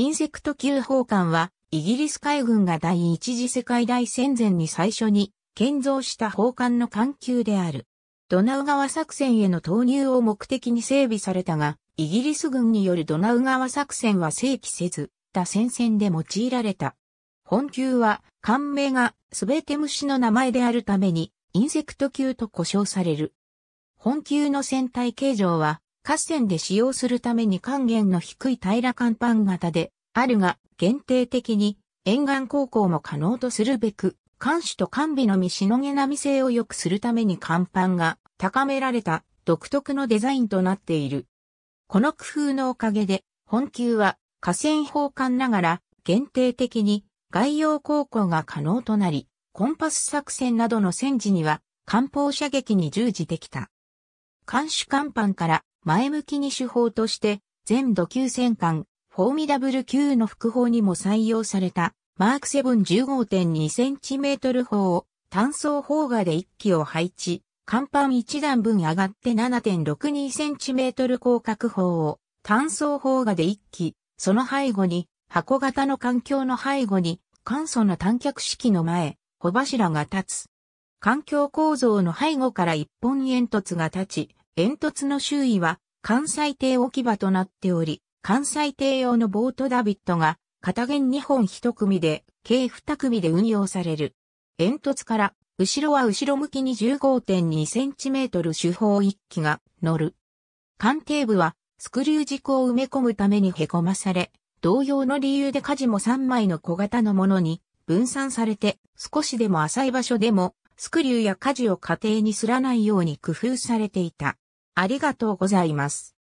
インセクト級砲艦は、イギリス海軍が第一次世界大戦前に最初に建造した砲艦の艦級である。ドナウ川作戦への投入を目的に整備されたが、イギリス軍によるドナウ川作戦は正規せず、他戦線で用いられた。本級は、艦名が全て虫の名前であるために、インセクト級と呼称される。本級の船体形状は、河川で使用するために還元の低い平ら甲板型であるが、限定的に沿岸航行も可能とするべく、艦首と艦尾のみしのげなみ性を良くするために甲板が高められた独特のデザインとなっている。この工夫のおかげで、本級は河川砲艦ながら限定的に外洋航行が可能となり、コンパス作戦などの戦時には艦砲射撃に従事できた。艦首甲板から前向きに手法として、全土級戦艦、フォーミダブル級の副砲にも採用された、マーク7 15.2センチメートル砲を単装砲画で1機を配置、甲板1段分上がって7.62センチメートル広角砲を単装砲画で1機、その背後に箱型の環境の背後に簡素な短脚式の前、帆柱が立つ。環境構造の背後から一本煙突が立ち、煙突の周囲は関西艇置き場となっており、関西艇用のボートダビットが片弦2本1組で計2組で運用される。煙突から後ろは後ろ向きに 15.2cm 手法1機が乗る。艦艇部はスクリュー軸を埋め込むために凹まされ、同様の理由で舵も3枚の小型のものに分散されて少しでも浅い場所でもスクリューや舵を家庭にすらないように工夫されていた。ありがとうございます。